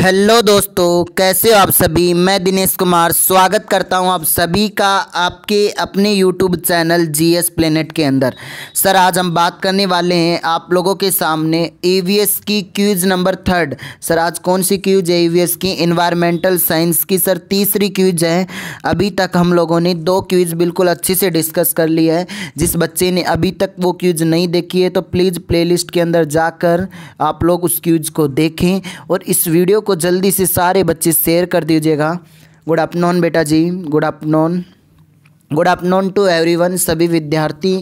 hello दोस्तों कैसे हो आप सभी मैं दिनेश कुमार स्वागत करता हूं आप सभी का आपके अपने यूट्यूब चैनल जीएस प्लेनेट के अंदर सर आज हम बात करने वाले हैं आप लोगों के सामने ईवीएस की क्यूज नंबर थर्ड सर आज कौन सी क्यूज है ईवीएस की इन्वायरमेंटल साइंस की सर तीसरी क्यूज है अभी तक हम लोगों ने दो क्यूज बिल्कुल अच्छे से डिस्कस कर लिया है जिस बच्चे ने अभी तक वो क्यूज नहीं देखी है तो प्लीज़ प्ले के अंदर जाकर आप लोग उस क्यूज को देखें और इस वीडियो को जल्दी से सारे बच्चे शेयर कर दीजिएगा गुड आफ्टरनून बेटा जी good afternoon good afternoon to everyone सभी विद्यार्थी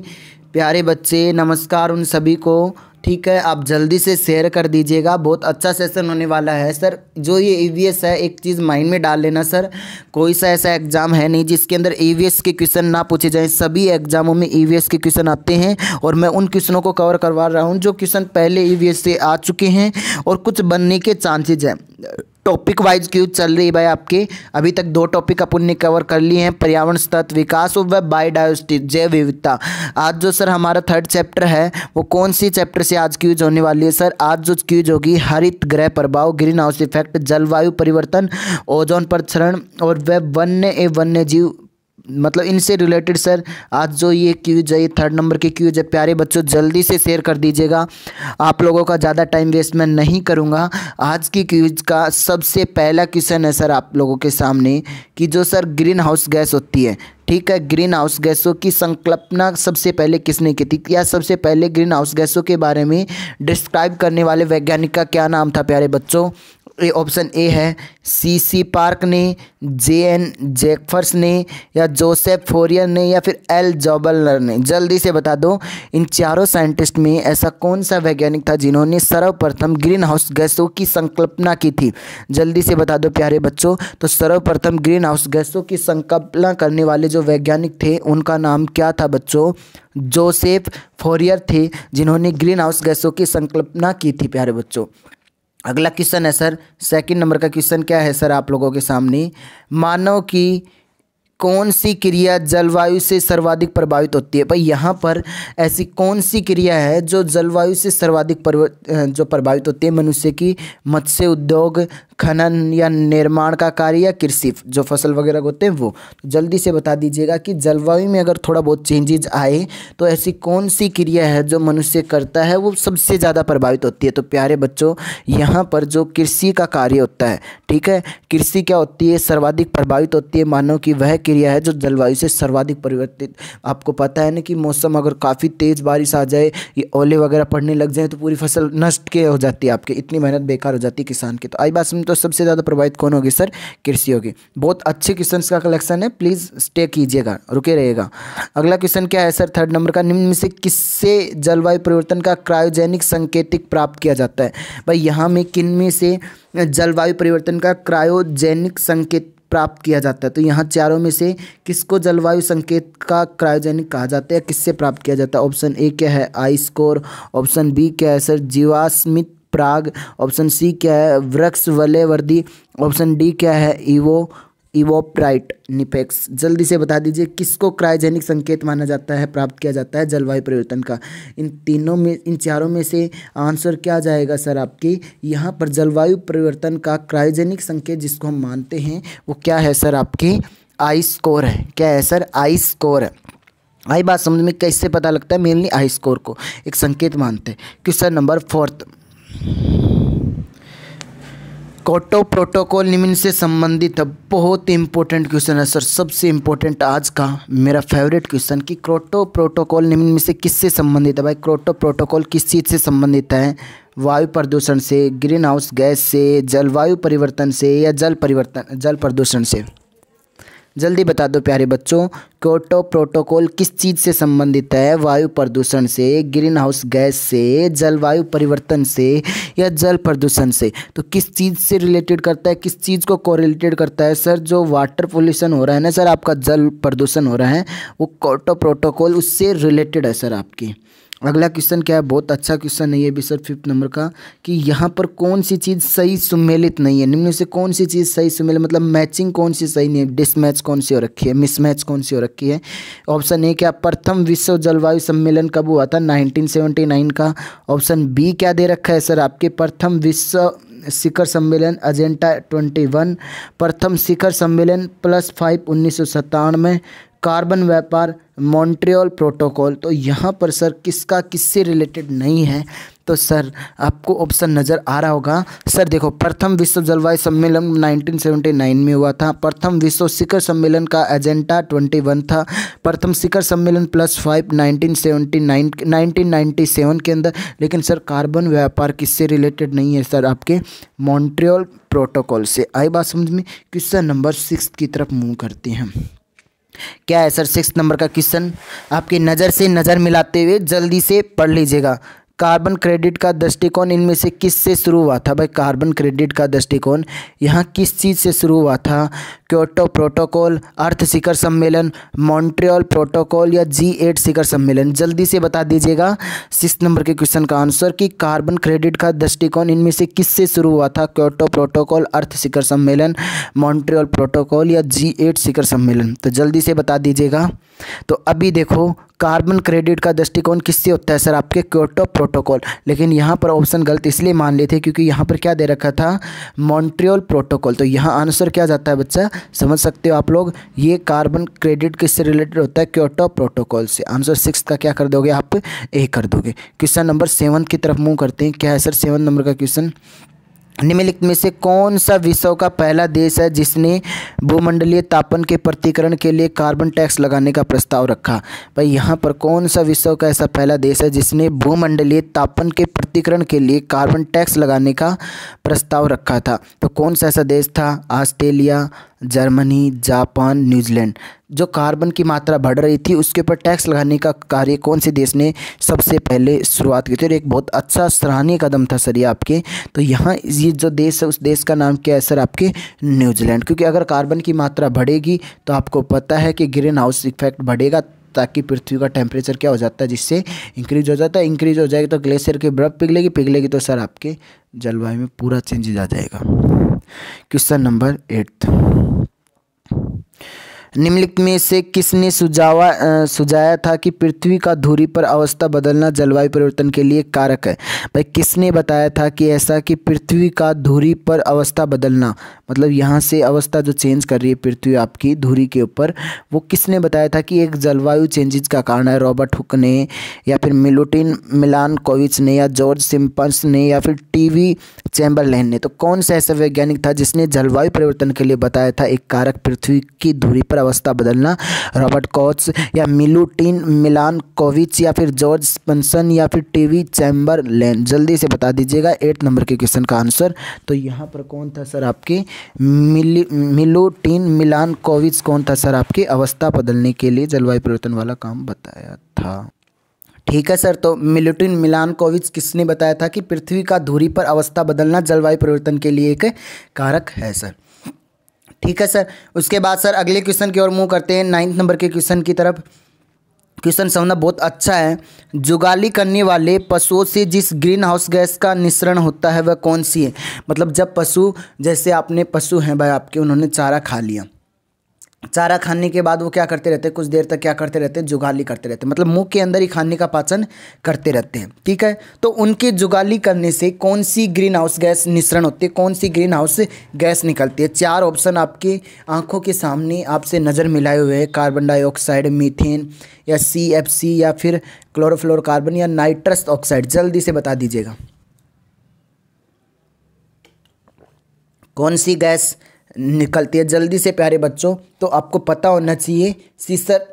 प्यारे बच्चे नमस्कार उन सभी को ठीक है आप जल्दी से शेयर कर दीजिएगा बहुत अच्छा सेशन होने वाला है सर जो ये ई e है एक चीज़ माइंड में डाल लेना सर कोई सा ऐसा एग्ज़ाम है नहीं जिसके अंदर ई e के क्वेश्चन ना पूछे जाएँ सभी एग्ज़ामों में ई e के क्वेश्चन आते हैं और मैं उन क्वेश्चनों को कवर करवा रहा हूँ जो क्वेश्चन पहले ई से आ चुके हैं और कुछ बनने के चांसेज हैं टॉपिक वाइज क्यूज चल रही है भाई आपके अभी तक दो टॉपिक अपन ने कवर कर लिए हैं पर्यावरण स्तर विकास और वह बायोडाइवर्सिटी जैव विविधता आज जो सर हमारा थर्ड चैप्टर है वो कौन सी चैप्टर से आज क्यूज होने वाली है सर आज जो क्यूज होगी हरित ग्रह प्रभाव ग्रीन हाउस इफेक्ट जलवायु परिवर्तन ओजोन पर क्षरण और वह वन्य एवं वन्य जीव मतलब इनसे रिलेटेड सर आज जो ये क्यूज है ये थर्ड नंबर के क्यूज है प्यारे बच्चों जल्दी से शेयर कर दीजिएगा आप लोगों का ज़्यादा टाइम वेस्ट मैं नहीं करूँगा आज की क्यूज का सबसे पहला क्वेश्चन है सर आप लोगों के सामने कि जो सर ग्रीन हाउस गैस होती है ठीक है ग्रीन हाउस गैसों की संकल्पना सबसे पहले किसने की थी या सबसे पहले ग्रीन हाउस गैसों के बारे में डिस्क्राइब करने वाले वैज्ञानिक का क्या नाम था प्यारे बच्चों ये ऑप्शन ए है सी सी पार्क ने जे एन जैकफर्स ने या जोसेफ फोरियर ने या फिर एल जॉबलर ने जल्दी से बता दो इन चारों साइंटिस्ट में ऐसा कौन सा वैज्ञानिक था जिन्होंने सर्वप्रथम ग्रीन हाउस गैसों की संकल्पना की थी जल्दी से बता दो प्यारे बच्चों तो सर्वप्रथम ग्रीन हाउस गैसों की संकल्पना करने वाले जो वैज्ञानिक थे उनका नाम क्या था बच्चों जोसेफ फोरियर थे जिन्होंने ग्रीन हाउस गैसों की संकल्पना की थी प्यारे बच्चों अगला क्वेश्चन है सर सेकंड नंबर का क्वेश्चन क्या है सर आप लोगों के सामने मानव की कौन सी क्रिया जलवायु से सर्वाधिक प्रभावित होती है भाई यहाँ पर ऐसी कौन सी क्रिया है जो जलवायु से सर्वाधिक जो प्रभावित होती है मनुष्य की मत्स्य उद्योग खनन या निर्माण का कार्य या कृषि जो फसल वगैरह होते हैं वो तो जल्दी से बता दीजिएगा कि जलवायु में अगर थोड़ा बहुत चेंजेज आए तो ऐसी कौन सी क्रिया है जो मनुष्य करता है वो सबसे ज़्यादा प्रभावित होती है तो प्यारे बच्चों यहाँ पर जो कृषि का कार्य होता है ठीक है कृषि क्या होती है सर्वाधिक प्रभावित होती है मानव की वह क्रिया है जो जलवायु से सर्वाधिक परिवर्तित आपको पता है ना कि मौसम अगर काफ़ी तेज़ बारिश आ जाए ओले वगैरह पड़ने लग जाए तो पूरी फसल नष्ट के हो जाती है आपके इतनी मेहनत बेकार हो जाती है किसान की तो आई बात समझ तो सबसे ज़्यादा प्रभावित कौन होगी सर कृषि होगी बहुत अच्छे क्वेश्चन का कलेक्शन है प्लीज़ स्टे कीजिएगा रुके रहेगा अगला क्वेश्चन क्या है सर थर्ड नंबर का निम्न से किससे जलवायु परिवर्तन का क्रायोजेनिक संकेतिक प्राप्त किया जाता है भाई यहाँ में किन में से जलवायु परिवर्तन का क्रायोजेनिक संकेत प्राप्त किया जाता है तो यहाँ चारों में से किसको जलवायु संकेत का क्रायोजेनिक कहा जाता है किससे प्राप्त किया जाता है ऑप्शन ए क्या है आई स्कोर ऑप्शन बी क्या है सर जीवाश्मित प्राग ऑप्शन सी क्या है वृक्ष वर्दी ऑप्शन डी क्या है ईवो इवोप्राइट निपेक्स जल्दी से बता दीजिए किसको क्रायोजेनिक संकेत माना जाता है प्राप्त किया जाता है जलवायु परिवर्तन का इन तीनों में इन चारों में से आंसर क्या जाएगा सर आपकी यहाँ पर जलवायु परिवर्तन का क्रायोजेनिक संकेत जिसको हम मानते हैं वो क्या है सर आपकी आई स्कोर है क्या है सर आई स्कोर है आई बात समझ में कैसे पता लगता है मेनली आई स्कोर को एक संकेत मानते हैं question number fourth Kyoto protocol निम्न से संबंधित बहुत ही इंपॉर्टेंट क्वेश्चन है सर सबसे इंपॉर्टेंट आज का मेरा फेवरेट क्वेश्चन कि क्रोटो प्रोटोकॉल निम्न में से किससे संबंधित है भाई क्रोटो प्रोटोकॉल किस चीज़ से संबंधित है वायु प्रदूषण से ग्रीन हाउस गैस से जलवायु परिवर्तन से या जल परिवर्तन जल प्रदूषण से जल्दी बता दो प्यारे बच्चों क्योटो प्रोटोकॉल किस चीज़ से संबंधित है वायु प्रदूषण से ग्रीन हाउस गैस से जलवायु परिवर्तन से या जल प्रदूषण से तो किस चीज़ से रिलेटेड करता है किस चीज़ को कोरिलेटेड करता है सर जो वाटर पोल्यूशन हो रहा है ना सर आपका जल प्रदूषण हो रहा है वो क्योटो प्रोटोकॉल उससे रिलेटेड है सर आपकी अगला क्वेश्चन क्या है बहुत अच्छा क्वेश्चन है ये भी सर फिफ्थ नंबर का कि यहाँ पर कौन सी चीज़ सही सुमेलित नहीं है निम्न से कौन सी चीज़ सही सुमेलित मतलब मैचिंग कौन सी सही नहीं है डिसमैच कौन सी हो रखी है मिसमैच कौन सी हो रखी है ऑप्शन ए क्या प्रथम विश्व जलवायु सम्मेलन कब हुआ था नाइनटीन का ऑप्शन बी क्या दे रखा है सर आपके प्रथम विश्व शिखर सम्मेलन एजेंडा 21 प्रथम शिखर सम्मेलन प्लस फाइव उन्नीस सौ सत्तानवे कार्बन व्यापार मॉन्ट्रियल प्रोटोकॉल तो यहाँ पर सर किसका किससे रिलेटेड नहीं है तो सर आपको ऑप्शन नज़र आ रहा होगा सर देखो प्रथम विश्व जलवायु सम्मेलन 1979 में हुआ था प्रथम विश्व शिखर सम्मेलन का एजेंडा 21 था प्रथम शिखर सम्मेलन प्लस फाइव नाइनटीन सेवेंटी के अंदर लेकिन सर कार्बन व्यापार किससे रिलेटेड नहीं है सर आपके मॉन्ट्रियल प्रोटोकॉल से आई बात समझ में क्वेश्चन नंबर सिक्स की तरफ मूव करते हैं क्या है सर सिक्स नंबर का क्वेश्चन आपकी नज़र से नज़र मिलाते हुए जल्दी से पढ़ लीजिएगा कार्बन क्रेडिट का दृष्टिकोण इनमें से किस से शुरू हुआ था भाई कार्बन क्रेडिट का दृष्टिकोण यहाँ किस चीज़ से शुरू हुआ था क्योटो प्रोटोकॉल अर्थ शिखर सम्मेलन मॉन्ट्रियल प्रोटोकॉल या जी एट शिखर सम्मेलन जल्दी से बता दीजिएगा सिक्स नंबर के क्वेश्चन का आंसर कि कार्बन क्रेडिट का दृष्टिकोण इनमें से किस से शुरू हुआ था क्योटो प्रोटोकॉल अर्थ शिखर सम्मेलन मॉन्ट्रियल प्रोटोकॉल या जी एट शिखर सम्मेलन तो जल्दी से बता दीजिएगा तो अभी देखो कार्बन क्रेडिट का दृष्टिकोण किससे होता है सर आपके क्योटो प्रोटोकॉल लेकिन यहाँ पर ऑप्शन गलत इसलिए मान लेते क्योंकि यहाँ पर क्या दे रखा था मॉन्ट्रियल प्रोटोकॉल तो यहाँ आंसर क्या जाता है बच्चा समझ सकते हो आप लोग ये कार्बन क्रेडिट किससे रिलेटेड होता है क्योटो प्रोटोकॉल से आंसर सिक्स का क्या कर दोगे आप ए कर दोगे क्वेश्चन नंबर सेवन की तरफ मूव करते हैं क्या है सर सेवन नंबर का क्वेश्चन निम्नलिखित में से कौन सा विश्व का पहला देश है जिसने भूमंडलीय तापन के प्रतिकरण के लिए कार्बन टैक्स लगाने का प्रस्ताव रखा भाई यहाँ पर कौन सा विश्व का ऐसा पहला देश है जिसने भूमंडलीय तापन के प्रतिकरण के लिए कार्बन टैक्स लगाने का प्रस्ताव रखा था तो कौन सा ऐसा देश था ऑस्ट्रेलिया जर्मनी जापान न्यूजीलैंड जो कार्बन की मात्रा बढ़ रही थी उसके ऊपर टैक्स लगाने का कार्य कौन से देश ने सबसे पहले शुरुआत की थी और एक बहुत अच्छा सराहनीय कदम था सर ये आपके तो यहाँ ये जो देश है उस देश का नाम क्या है सर आपके न्यूजीलैंड क्योंकि अगर कार्बन की मात्रा बढ़ेगी तो आपको पता है कि ग्रीन हाउस इफेक्ट बढ़ेगा ताकि पृथ्वी का टेम्परेचर क्या हो जाता है जिससे इंक्रीज हो जाता है इंक्रीज हो जाएगी तो ग्लेशियर की बर्फ़ पिघलेगी पिघलेगी तो सर आपके जलवायु में पूरा चेंजेज आ जाएगा क्वेश्चन नंबर एट्थ निम्नलिखित में से किसने सुझावा सुझाया था कि पृथ्वी का धुरी पर अवस्था बदलना जलवायु परिवर्तन के लिए कारक है भाई किसने बताया था कि ऐसा कि पृथ्वी का धुरी पर अवस्था बदलना मतलब यहाँ से अवस्था जो चेंज कर रही है पृथ्वी आपकी धुरी के ऊपर वो किसने बताया था कि एक जलवायु चेंजेज का कारण है रॉबर्ट हुक ने या फिर मिलोटिन मिलान कोविच ने या जॉर्ज सिम्पन्स ने या फिर टीवी चैम्बरलैन ने तो कौन सा ऐसा वैज्ञानिक था जिसने जलवायु परिवर्तन के लिए बताया था एक कारक पृथ्वी की धुरी पर अवस्था बदलना रॉबर्ट कॉच या मिलुटिन मिलान कोविच या फिर जॉर्ज स्पन्सन या फिर टीवी चैम्बरलैन जल्दी से बता दीजिएगा एट नंबर के क्वेश्चन का आंसर तो यहाँ पर कौन था सर आपकी मिली मिलोटिन कोविज कौन था सर आपकी अवस्था बदलने के लिए जलवायु परिवर्तन वाला काम बताया था ठीक है सर तो मिलोटिन कोविज किसने बताया था कि पृथ्वी का धूरी पर अवस्था बदलना जलवायु परिवर्तन के लिए एक कारक है सर ठीक है सर उसके बाद सर अगले क्वेश्चन की ओर मूव करते हैं नाइन्थ नंबर के क्वेश्चन की तरफ क्वेश्चन समझना बहुत अच्छा है जुगाली करने वाले पशुओं से जिस ग्रीन हाउस गैस का निश्रण होता है वह कौन सी है मतलब जब पशु जैसे आपने पशु हैं भाई आपके उन्होंने चारा खा लिया चारा खाने के बाद वो क्या करते रहते हैं कुछ देर तक क्या करते रहते हैं जुगाली करते रहते हैं मतलब मुंह के अंदर ही खाने का पाचन करते रहते हैं ठीक है तो उनके जुगाली करने से कौन सी ग्रीन हाउस गैस निश्रण होती है कौन सी ग्रीन हाउस गैस निकलती है चार ऑप्शन आपके आंखों के सामने आपसे नज़र मिलाए हुए हैं कार्बन डाइऑक्साइड मीथेन या सी एफ सी या फिर कार्बन या नाइट्रस ऑक्साइड जल्दी से बता दीजिएगा कौन सी गैस निकलती है जल्दी से प्यारे बच्चों तो आपको पता होना चाहिए सीसर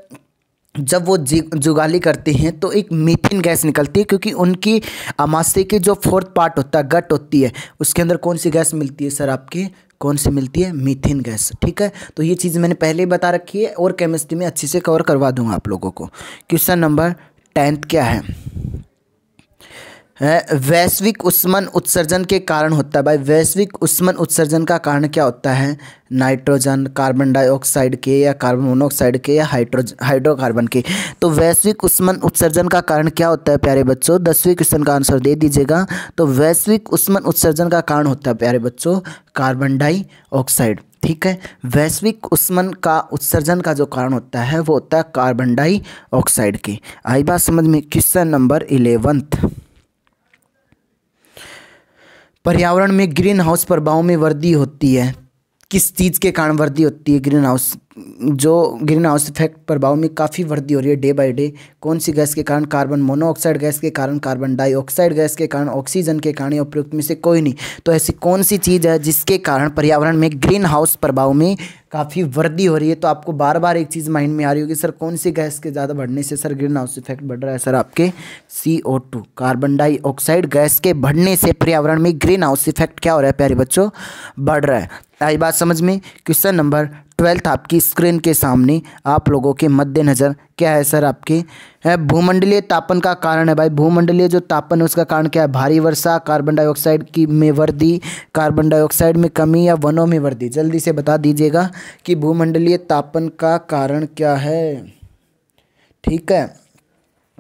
जब वो जुगाली करते हैं तो एक मीथेन गैस निकलती है क्योंकि उनकी अमाशय की जो फोर्थ पार्ट होता है गट होती है उसके अंदर कौन सी गैस मिलती है सर आपके कौन सी मिलती है मीथेन गैस ठीक है तो ये चीज़ मैंने पहले ही बता रखी है और केमिस्ट्री में अच्छे से कवर करवा दूंगा आप लोगों को क्वेश्चन नंबर टेंथ क्या है वैश्विक उष्मन उत्सर्जन के कारण होता है भाई वैश्विक उष्मन उत्सर्जन का कारण क्या होता है नाइट्रोजन कार्बन डाइऑक्साइड के या कार्बन मोनोऑक्साइड के या हाइड्रोज हाइड्रोकार्बन के तो वैश्विक उष्मन उत्सर्जन का कारण क्या होता है प्यारे बच्चों दसवीं क्वेश्चन का आंसर दे दीजिएगा तो वैश्विक उष्मन उत्सर्जन का कारण होता है प्यारे बच्चों कार्बन डाइऑक्साइड ठीक है वैश्विक उष्मन का उत्सर्जन का जो कारण होता है वो होता है कार्बन डाइऑक्साइड के आई बात समझ में क्वेश्चन नंबर इलेवंथ पर्यावरण में ग्रीन हाउस प्रभाव में वृद्धि होती है किस चीज़ के कारण वृद्धि होती है ग्रीन हाउस जो ग्रीन हाउस इफेक्ट प्रभाव में काफ़ी वृद्धि हो रही है डे बाय डे कौन सी गैस के कारण कार्बन मोनोऑक्साइड गैस के कारण कार्बन डाइऑक्साइड गैस के कारण ऑक्सीजन के कारण या उपयुक्त में से कोई नहीं तो ऐसी कौन सी चीज़ है जिसके कारण पर्यावरण में ग्रीन हाउस प्रभाव में काफ़ी वृद्धि हो रही है तो आपको बार बार एक चीज़ माइंड में आ रही होगी सर कौन सी गैस के ज़्यादा बढ़ने से सर ग्रीन हाउस इफेक्ट बढ़ रहा है सर आपके C O two carbon dioxide gas के बढ़ने से पर्यावरण में ग्रीन हाउस इफेक्ट क्या हो रहा है प्यारे बच्चों बढ़ रहा है आई बात समझ में क्वेश्चन नंबर ट्वेल्थ आपकी स्क्रीन के सामने आप लोगों के मद्देनज़र क्या है सर आपके भूमंडलीय तापन का कारण है भाई भूमंडलीय जो तापन है उसका कारण क्या है भारी वर्षा कार्बन डाइऑक्साइड की में वृद्धि कार्बन डाइऑक्साइड में कमी या वनों में वृद्धि जल्दी से बता दीजिएगा कि भूमंडलीय तापन का कारण क्या है ठीक है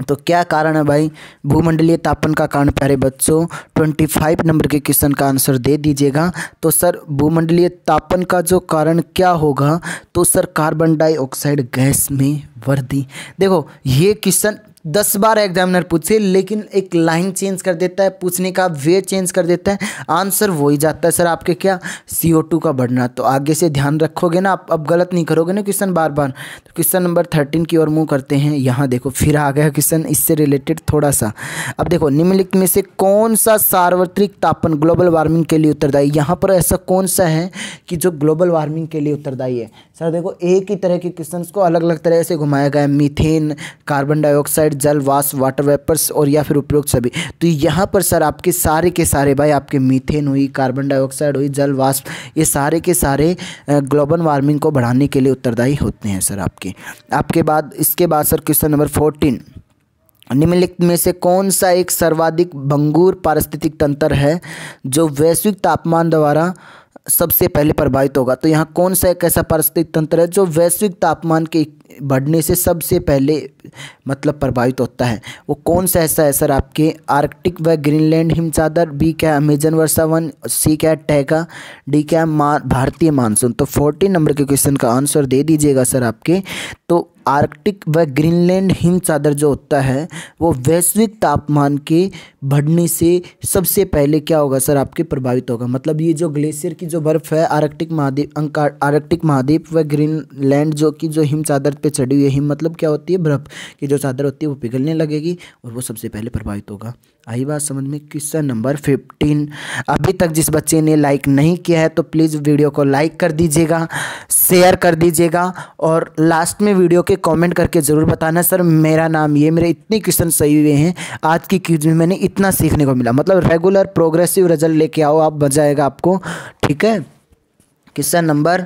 तो क्या कारण है भाई भूमंडलीय तापन का कारण प्यारे बच्चों ट्वेंटी फाइव नंबर के क्वेश्चन का आंसर दे दीजिएगा तो सर भूमंडलीय तापन का जो कारण क्या होगा तो सर कार्बन डाइऑक्साइड गैस में वृद्धि देखो ये क्वेश्चन दस बार एग्जामिनर पूछे लेकिन एक लाइन चेंज कर देता है पूछने का वे चेंज कर देता है आंसर वही जाता है सर आपके क्या सी ओ टू का बढ़ना तो आगे से ध्यान रखोगे ना आप अब गलत नहीं करोगे ना क्वेश्चन बार बार तो क्वेश्चन नंबर थर्टीन की ओर मुँह करते हैं यहाँ देखो फिर आ गया क्वेश्चन इससे रिलेटेड थोड़ा सा अब देखो निम्नलिखित में से कौन सा सार्वत्रिक तापन ग्लोबल वार्मिंग के लिए उत्तरदायी यहाँ पर ऐसा कौन सा है कि जो ग्लोबल वार्मिंग के लिए उत्तरदायी है सर देखो एक ही तरह के क्वेश्चन को अलग अलग तरह से घुमाया गया है मीथेन कार्बन डाइऑक्साइड ऑक्साइड जल वास वाटर वेपर्स और या फिर उपयुक्त सभी तो यहाँ पर सर आपके सारे के सारे भाई आपके मीथेन हुई कार्बन डाइऑक्साइड हुई जल वाष्प ये सारे के सारे ग्लोबल वार्मिंग को बढ़ाने के लिए उत्तरदायी होते हैं सर आपके आपके बाद इसके बाद सर क्वेश्चन नंबर फोर्टीन निम्नलिखित में से कौन सा एक सर्वाधिक भंगूर पारिस्थितिक तंत्र है जो वैश्विक तापमान द्वारा सबसे पहले प्रभावित होगा तो यहाँ कौन सा एक ऐसा पारिस्थितिक तंत्र है जो वैश्विक तापमान के बढ़ने से सबसे पहले मतलब प्रभावित होता है वो कौन सा ऐसा है सर आपके आर्कटिक व ग्रीनलैंड हिमचादर बी क्या है अमेजन वन सी क्या है टैगा डी क्या है मा भारतीय मानसून तो फोर्टीन नंबर के क्वेश्चन का आंसर दे दीजिएगा सर आपके तो आर्कटिक व ग्रीनलैंड हिमचादर जो होता है वो वैश्विक तापमान के बढ़ने से सबसे पहले क्या होगा सर आपके प्रभावित होगा मतलब ये जो ग्लेशियर की जो बर्फ़ है आर्कटिक महाद्वीप आर्कटिक महाद्वीप व ग्रीनलैंड जो कि जो हिमचादर पे चढ़ी हुई हिम मतलब क्या होती है बर्फ़ की जो चादर होती है वो पिघलने लगेगी और वो सबसे पहले प्रभावित होगा आई बात समझ में क्वेश्चन नंबर फिफ्टीन अभी तक जिस बच्चे ने लाइक नहीं किया है तो प्लीज़ वीडियो को लाइक कर दीजिएगा शेयर कर दीजिएगा और लास्ट में वीडियो के कमेंट करके ज़रूर बताना सर मेरा नाम ये मेरे इतने क्वेश्चन सही हुए हैं आज की क्यूज में मैंने इतना सीखने को मिला मतलब रेगुलर प्रोग्रेसिव रिजल्ट लेके आओ आप मजा आएगा आपको ठीक है क्वेश्चन नंबर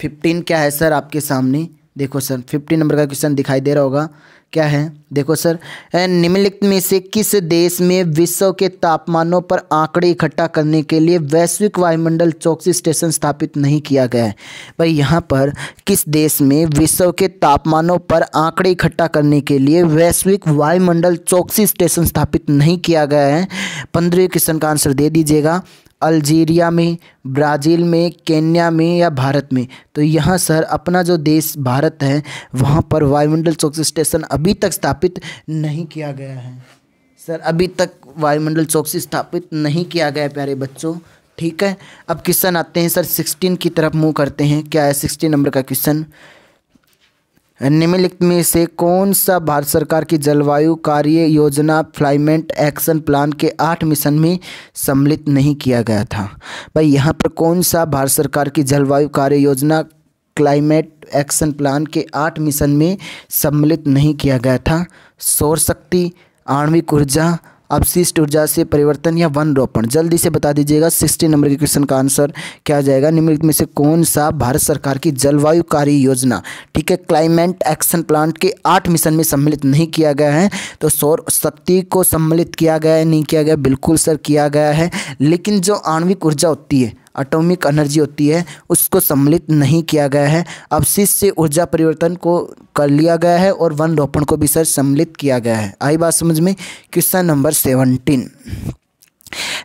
फिफ्टीन क्या है सर आपके सामने देखो सर फिफ्टी नंबर का क्वेश्चन दिखाई दे रहा होगा क्या है देखो सर निम्नलिखित में से किस देश में विश्व के तापमानों पर आंकड़े इकट्ठा करने के लिए वैश्विक वायुमंडल चौकसी स्टेशन स्थापित नहीं किया गया है भाई यहाँ पर किस देश में विश्व के तापमानों पर आंकड़े इकट्ठा करने के लिए वैश्विक वायुमंडल चौकसी स्टेशन स्थापित नहीं किया गया है पंद्रह क्वेश्चन का आंसर दे दीजिएगा अल्जीरिया में ब्राज़ील में केन्या में या भारत में तो यहाँ सर अपना जो देश भारत है वहाँ पर वायुमंडल चौकसी स्टेशन अभी तक स्थापित नहीं किया गया है सर अभी तक वायुमंडल चौकसी स्थापित नहीं किया गया प्यारे बच्चों ठीक है अब क्वेश्चन आते हैं सर सिक्सटीन की तरफ मुँह करते हैं क्या है सिक्सटीन नंबर का क्वेश्चन निम्नलिखित में से कौन सा भारत सरकार की जलवायु कार्य योजना फ्लाइमेंट एक्शन प्लान के आठ मिशन में सम्मिलित नहीं किया गया था भाई यहाँ पर कौन सा भारत सरकार की जलवायु कार्य योजना क्लाइमेट एक्शन प्लान के आठ मिशन में सम्मिलित नहीं किया गया था सौर शक्ति आणविक ऊर्जा अपशिष्ट ऊर्जा से परिवर्तन या वन रोपण जल्दी से बता दीजिएगा सिक्सटी नंबर के क्वेश्चन का आंसर क्या जाएगा निम्नलिखित में से कौन सा भारत सरकार की जलवायु कार्य योजना ठीक है क्लाइमेट एक्शन प्लान के आठ मिशन में सम्मिलित नहीं किया गया है तो सौर शक्ति को सम्मिलित किया गया है नहीं किया गया बिल्कुल सर किया गया है लेकिन जो आणविक ऊर्जा होती है अटोमिक एनर्जी होती है उसको सम्मिलित नहीं किया गया है अवशिष से ऊर्जा परिवर्तन को कर लिया गया है और वन रोपण को भी सर सम्मिलित किया गया है आई बात समझ में क्वेश्चन नंबर सेवनटीन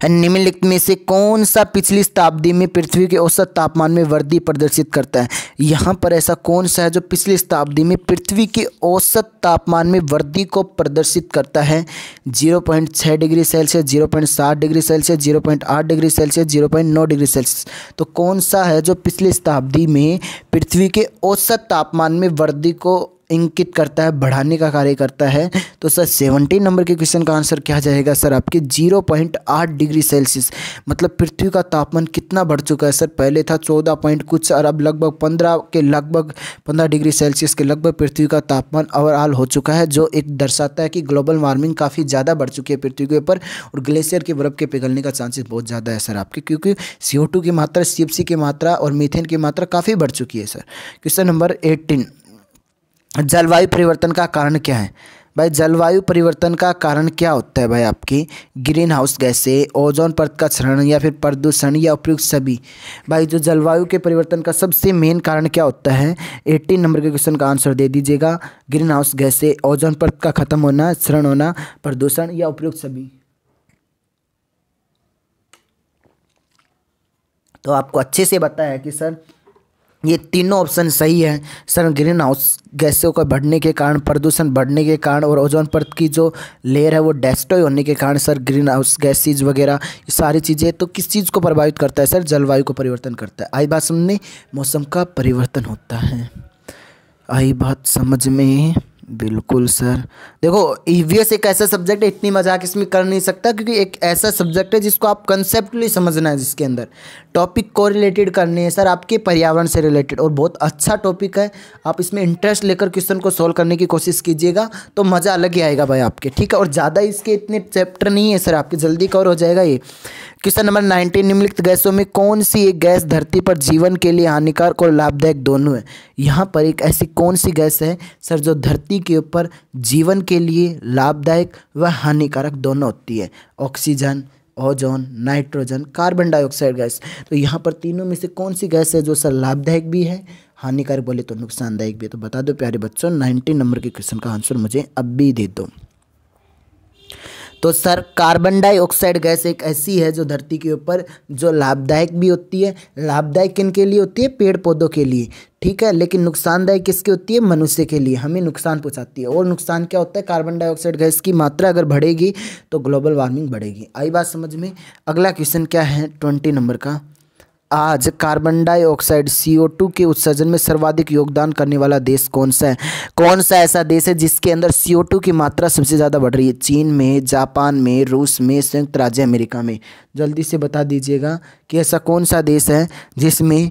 निम्नलिखित में से कौन सा पिछली शताब्दी में पृथ्वी के औसत तापमान में वृद्धि प्रदर्शित करता है यहाँ पर ऐसा कौन सा है जो पिछली शताब्दी में पृथ्वी के औसत तापमान में वृद्धि को प्रदर्शित करता है जीरो पॉइंट छः डिग्री सेल्सियस जीरो पॉइंट सात डिग्री सेल्सियस जीरो पॉइंट आठ डिग्री सेल्सियस जीरो पॉइंट नौ डिग्री सेल्सियस तो कौन सा है जो पिछली शताब्दी में पृथ्वी के औसत तापमान में वृद्धि को इंकित करता है बढ़ाने का कार्य करता है तो सर सेवनटीन नंबर के क्वेश्चन का आंसर क्या जाएगा सर आपके जीरो पॉइंट आठ डिग्री सेल्सियस मतलब पृथ्वी का तापमान कितना बढ़ चुका है सर पहले था चौदह पॉइंट कुछ और अब लगभग पंद्रह के लगभग पंद्रह डिग्री सेल्सियस के लगभग पृथ्वी का तापमान ओवरऑल हो चुका है जो एक दर्शाता है कि ग्लोबल वार्मिंग काफ़ी ज़्यादा बढ़ चुकी है पृथ्वी के ऊपर और ग्लेशियर के बर्फ़ के पिघलने का चांसेस बहुत ज़्यादा है सर आपके क्योंकि सी की मात्रा सी की मात्रा और मीथेन की मात्रा काफ़ी बढ़ चुकी है सर क्वेश्चन नंबर एट्टीन जलवायु परिवर्तन का कारण क्या है भाई जलवायु परिवर्तन का कारण क्या होता है भाई आपकी ग्रीन हाउस गैसें ओजोन परत का क्षरण या फिर प्रदूषण या उपयुक्त सभी भाई जो जलवायु के परिवर्तन का सबसे मेन कारण क्या होता है एट्टीन नंबर के क्वेश्चन का आंसर दे दीजिएगा ग्रीन हाउस गैसें ओजोन परत का खत्म होना क्षरण होना प्रदूषण या उपयुक्त सभी तो आपको अच्छे से बताया कि सर ये तीनों ऑप्शन सही है सर ग्रीन हाउस गैसों का बढ़ने के कारण प्रदूषण बढ़ने के कारण और ओजोन परत की जो लेयर है वो डेस्टॉय होने के कारण सर ग्रीन हाउस गैसेज वगैरह ये सारी चीज़ें तो किस चीज़ को प्रभावित करता है सर जलवायु को परिवर्तन करता है आई बात समझने मौसम का परिवर्तन होता है आई बात समझ में बिल्कुल सर देखो ईवीएस e एक ऐसा सब्जेक्ट है इतनी मजाक इसमें कर नहीं सकता क्योंकि एक ऐसा सब्जेक्ट है जिसको आप कंसेप्टली समझना है जिसके अंदर टॉपिक को रिलेटेड करने है सर आपके पर्यावरण से रिलेटेड और बहुत अच्छा टॉपिक है आप इसमें इंटरेस्ट लेकर क्वेश्चन को सॉल्व करने की कोशिश कीजिएगा तो मज़ा अलग ही आएगा भाई आपके ठीक है और ज़्यादा इसके इतने चैप्टर नहीं है सर आपके जल्दी कवर हो जाएगा ये क्वेश्चन नंबर नाइनटीन निम्नलिखित गैसों में कौन सी एक गैस धरती पर जीवन के लिए हानिकारक और लाभदायक दोनों है यहाँ पर एक ऐसी कौन सी गैस है सर जो धरती के ऊपर जीवन के लिए लाभदायक व हानिकारक दोनों होती है oxygen ozone nitrogen carbon dioxide gas तो यहाँ पर तीनों में से कौन सी गैस है जो सर लाभदायक भी है हानिकारक बोले तो नुकसानदायक भी है तो बता दो प्यारे बच्चों नाइनटीन नंबर के क्वेश्चन का आंसर मुझे अब भी दे दो तो सर कार्बन डाइऑक्साइड गैस एक ऐसी है जो धरती के ऊपर जो लाभदायक भी होती है लाभदायक किन के लिए होती है पेड़ पौधों के लिए ठीक है लेकिन नुकसानदायक किसकी होती है मनुष्य के लिए हमें नुकसान पहुंचाती है और नुकसान क्या होता है कार्बन डाइऑक्साइड गैस की मात्रा अगर बढ़ेगी तो ग्लोबल वार्मिंग बढ़ेगी आई बात समझ में अगला क्वेश्चन क्या है ट्वेंटी नंबर का आज carbon dioxide C O two के उत्सर्जन में सर्वाधिक योगदान करने वाला देश कौन सा है कौन सा ऐसा देश है जिसके अंदर सी ओ टू की मात्रा सबसे ज़्यादा बढ़ रही है चीन में जापान में रूस में संयुक्त राज्य अमेरिका में जल्दी से बता दीजिएगा कि ऐसा कौन सा देश है जिसमें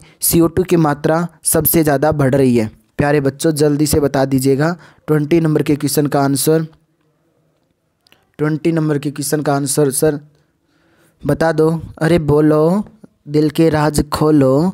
टू की मात्रा सबसे ज़्यादा बढ़ रही है प्यारे बच्चों जल्दी से बता दीजिएगा ट्वेंटी नंबर के क्वेश्चन का आंसर ट्वेंटी नंबर के क्वेश्चन का आंसर सर बता दो अरे बोलो दिल के राज खोलो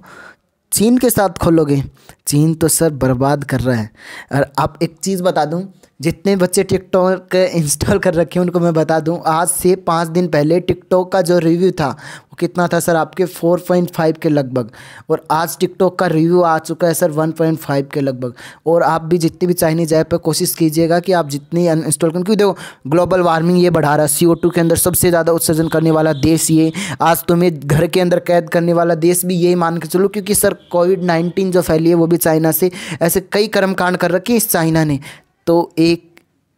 चीन के साथ खोलोगे चीन तो सर बर्बाद कर रहा है और आप एक चीज़ बता दूँ जितने बच्चे टिकटॉक इंस्टॉल कर रखे हैं उनको मैं बता दूं आज से पाँच दिन पहले टिकटॉक का जो रिव्यू था वो कितना था सर आपके फोर पॉइंट फाइव के लगभग और आज टिकटॉक का रिव्यू आ चुका है सर वन पॉइंट फाइव के लगभग और आप भी जितनी भी चाइनीज ऐप पर कोशिश कीजिएगा कि आप जितनी इंस्टॉल करें क्योंकि देखो ग्लोबल वार्मिंग ये बढ़ा रहा है सी के अंदर सबसे ज़्यादा उत्सर्जन करने वाला देश ये आज तुम्हें घर के अंदर कैद करने वाला देश भी यही मान के चलो क्योंकि सर कोविड नाइन्टीन जो फैली है वो भी हुई चाइना से ऐसे कई कर्म कर रखे इस चाइना ने तो एक